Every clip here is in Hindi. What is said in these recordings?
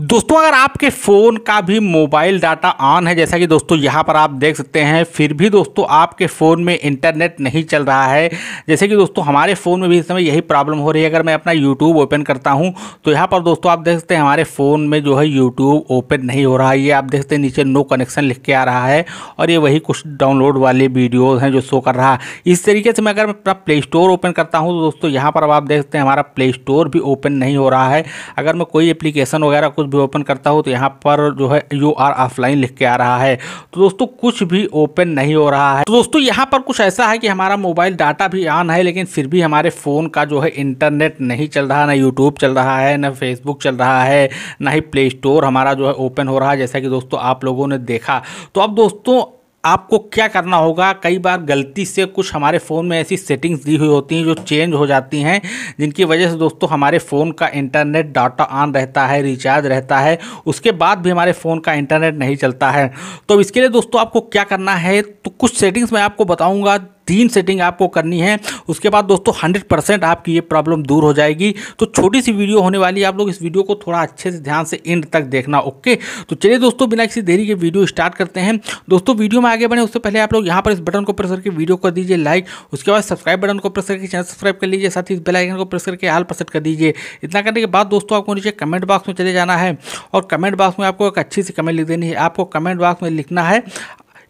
दोस्तों अगर आपके फ़ोन का भी मोबाइल डाटा ऑन है जैसा कि दोस्तों यहाँ पर आप देख सकते हैं फिर भी दोस्तों आपके फ़ोन में इंटरनेट नहीं चल रहा है जैसे कि दोस्तों हमारे फ़ोन में भी इस समय यही प्रॉब्लम हो रही है अगर मैं अपना यूट्यूब ओपन करता हूँ तो यहाँ पर दोस्तों आप देख सकते हैं हमारे फ़ोन में जो है यूट्यूब ओपन नहीं हो रहा है ये आप देखते हैं नीचे नो कनेक्शन लिख के आ रहा है और ये वही कुछ डाउनलोड वाले वीडियोज़ हैं जो शो कर रहा है इस तरीके से मैं अगर अपना प्ले स्टोर ओपन करता हूँ तो दोस्तों यहाँ पर अब आप देख सकते हैं हमारा प्ले स्टोर भी ओपन नहीं हो रहा है अगर मैं कोई एप्लीकेशन वगैरह कुछ भी ओपन करता हूँ तो यहाँ पर जो है यू आर ऑफलाइन लिख के आ रहा है तो दोस्तों कुछ भी ओपन नहीं हो रहा है तो दोस्तों यहाँ पर कुछ ऐसा है कि हमारा मोबाइल डाटा भी ऑन है लेकिन फिर भी हमारे फ़ोन का जो है इंटरनेट नहीं चल रहा ना यूट्यूब चल रहा है ना फेसबुक चल रहा है ना ही प्ले स्टोर हमारा जो है ओपन हो रहा है जैसा कि दोस्तों आप लोगों ने देखा तो अब दोस्तों आपको क्या करना होगा कई बार गलती से कुछ हमारे फ़ोन में ऐसी सेटिंग्स दी हुई होती हैं जो चेंज हो जाती हैं जिनकी वजह से दोस्तों हमारे फ़ोन का इंटरनेट डाटा ऑन रहता है रिचार्ज रहता है उसके बाद भी हमारे फ़ोन का इंटरनेट नहीं चलता है तो इसके लिए दोस्तों आपको क्या करना है तो कुछ सेटिंग्स मैं आपको बताऊँगा तीन सेटिंग आपको करनी है उसके बाद दोस्तों हंड्रेड आपकी ये प्रॉब्लम दूर हो जाएगी तो छोटी सी वीडियो होने वाली आप लोग इस वीडियो को थोड़ा अच्छे से ध्यान से एंड तक देखना ओके तो चलिए दोस्तों बिना किसी देरी के वीडियो स्टार्ट करते हैं दोस्तों वीडियो में आगे बढ़े उससे पहले आप लोग यहाँ पर इस बटन को प्रेस करके वीडियो कर दीजिए लाइक उसके बाद सब्सक्राइब बटन को प्रेस करके चैनल सब्सक्राइब कर लीजिए साथ ही इस बेलाइकन को प्रेस करके हाल पर कर दीजिए इतना करने के बाद दोस्तों आपको नीचे कमेंट बॉक्स में चले जाना है और कमेंट बॉक्स में आपको एक अच्छी सी कमेंट लिख देनी है आपको कमेंट बॉक्स में लिखना है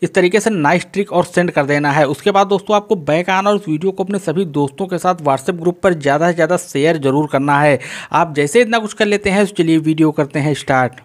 इस तरीके से नाइस ट्रिक और सेंड कर देना है उसके बाद दोस्तों आपको बैक आना और उस वीडियो को अपने सभी दोस्तों के साथ व्हाट्सएप ग्रुप पर ज़्यादा से ज़्यादा शेयर जरूर करना है आप जैसे इतना कुछ कर लेते हैं तो चलिए वीडियो करते हैं स्टार्ट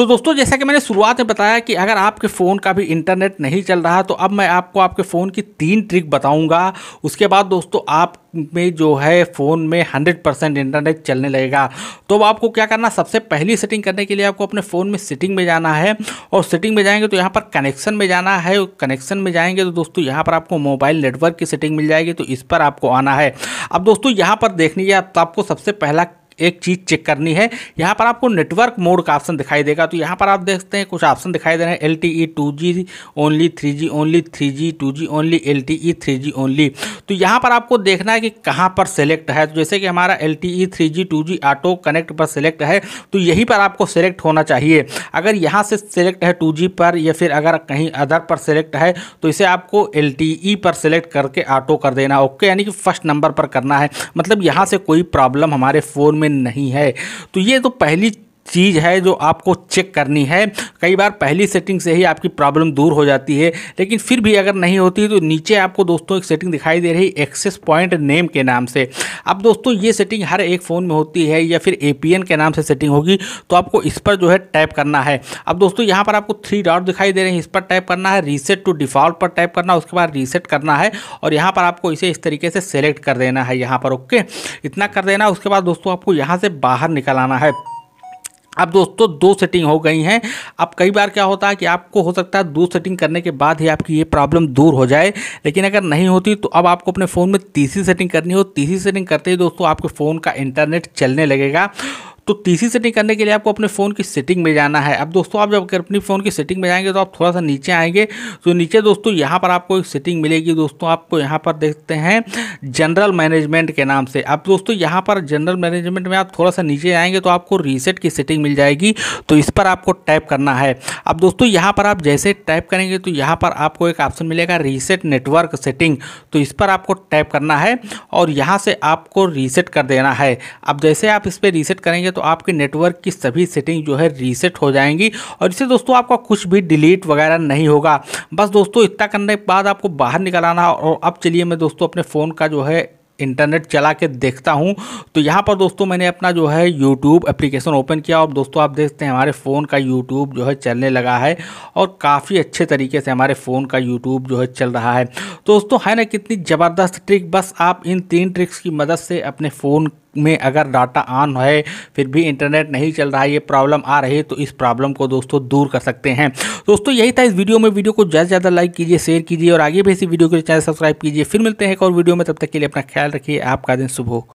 सो दोस्तों जैसा कि मैंने शुरुआत में बताया कि अगर आपके फ़ोन का भी इंटरनेट नहीं चल रहा तो अब मैं आपको आपके फ़ोन की तीन ट्रिक बताऊंगा उसके बाद दोस्तों आप में जो है फ़ोन में 100 परसेंट इंटरनेट चलने लगेगा तो अब आपको क्या करना सबसे पहली सेटिंग करने के लिए आपको अपने फ़ोन में सेटिंग में जाना है और सेटिंग में जाएंगे तो यहाँ पर कनेक्शन में जाना है कनेक्शन में जाएंगे तो दोस्तों यहाँ पर आपको मोबाइल नेटवर्क की सेटिंग मिल जाएगी तो इस पर आपको आना है अब दोस्तों यहाँ पर देख लीजिए तो आपको सबसे पहला एक चीज़ चेक करनी है यहाँ पर आपको नेटवर्क मोड का ऑप्शन दिखाई देगा तो यहाँ पर आप देखते हैं कुछ ऑप्शन दिखाई दे रहे हैं L T E two G only three G only three G two G only L T E three G only तो यहाँ पर आपको देखना है कि कहाँ पर सेलेक्ट है तो जैसे कि हमारा L T E three G two G auto connect पर सेलेक्ट है तो यहीं पर आपको सेलेक्ट होना चाहिए अगर यहाँ से सेलेक्ट है टू जी पर या फिर अगर कहीं अदर पर सेलेक्ट है तो इसे आपको एल टी ई पर सेलेक्ट करके ऑटो कर देना ओके यानी कि फर्स्ट नंबर पर करना है मतलब यहाँ से कोई प्रॉब्लम हमारे फ़ोन में नहीं है तो ये तो पहली चीज़ है जो आपको चेक करनी है कई बार पहली सेटिंग से ही आपकी प्रॉब्लम दूर हो जाती है लेकिन फिर भी अगर नहीं होती तो नीचे आपको दोस्तों एक सेटिंग दिखाई दे रही एक्सेस पॉइंट नेम के नाम से अब दोस्तों ये सेटिंग हर एक फ़ोन में होती है या फिर ए के नाम से सेटिंग होगी तो आपको इस पर जो है टैप करना है अब दोस्तों यहाँ पर आपको थ्री डॉट दिखाई दे रहे हैं इस पर टैप करना है रीसेट टू डिफ़ॉल्ट पर टैप करना है उसके बाद रीसेट करना है और यहाँ पर आपको इसे इस तरीके से सेलेक्ट कर देना है यहाँ पर ओके इतना कर देना उसके बाद दोस्तों आपको यहाँ से बाहर निकल आना है अब दोस्तों दो सेटिंग हो गई हैं अब कई बार क्या होता है कि आपको हो सकता है दो सेटिंग करने के बाद ही आपकी ये प्रॉब्लम दूर हो जाए लेकिन अगर नहीं होती तो अब आपको अपने फ़ोन में तीसरी सेटिंग करनी हो तीसरी सेटिंग करते ही दोस्तों आपके फ़ोन का इंटरनेट चलने लगेगा तो तीसरी सेटिंग करने के लिए आपको अपने फ़ोन की सेटिंग में जाना है अब दोस्तों आप जब अपने फ़ोन की सेटिंग में जाएंगे तो आप थोड़ा सा नीचे आएंगे तो नीचे दोस्तों यहाँ पर आपको एक सेटिंग मिलेगी दोस्तों आपको यहाँ पर देखते हैं जनरल मैनेजमेंट के नाम से अब दोस्तों यहाँ पर जनरल मैनेजमेंट में आप थोड़ा सा नीचे आएंगे तो आपको रीसेट की सेटिंग मिल जाएगी तो इस पर आपको टाइप करना है अब दोस्तों यहाँ पर आप जैसे टाइप करेंगे तो यहाँ पर आपको एक ऑप्शन मिलेगा रीसेट नेटवर्क सेटिंग तो इस पर आपको टाइप करना है और यहाँ से आपको रीसेट कर देना है अब जैसे आप इस पर रीसेट करेंगे तो तो आपके नेटवर्क की सभी सेटिंग जो है रीसेट हो जाएंगी और इससे दोस्तों आपका कुछ भी डिलीट वगैरह नहीं होगा बस दोस्तों इतना करने के बाद आपको बाहर निकल आना और अब चलिए मैं दोस्तों अपने फ़ोन का जो है इंटरनेट चला के देखता हूँ तो यहाँ पर दोस्तों मैंने अपना जो है यूट्यूब एप्लीकेशन ओपन किया और दोस्तों आप देखते हैं हमारे फ़ोन का यूट्यूब जो है चलने लगा है और काफ़ी अच्छे तरीके से हमारे फ़ोन का यूट्यूब जो है चल रहा है तो दोस्तों है ना कितनी ज़बरदस्त ट्रिक बस आप इन तीन ट्रिक्स की मदद से अपने फ़ोन में अगर डाटा ऑन है फिर भी इंटरनेट नहीं चल रहा है ये प्रॉब्लम आ रही है तो इस प्रॉब्लम को दोस्तों दूर कर सकते हैं दोस्तों यही था इस वीडियो में वीडियो को ज़्यादा से ज़्यादा लाइक कीजिए शेयर कीजिए और आगे भी इसी वीडियो के लिए चैनल सब्सक्राइब कीजिए फिर मिलते हैं एक और वीडियो में तब तक के लिए अपना ख्याल रखिए आपका दिन सुबह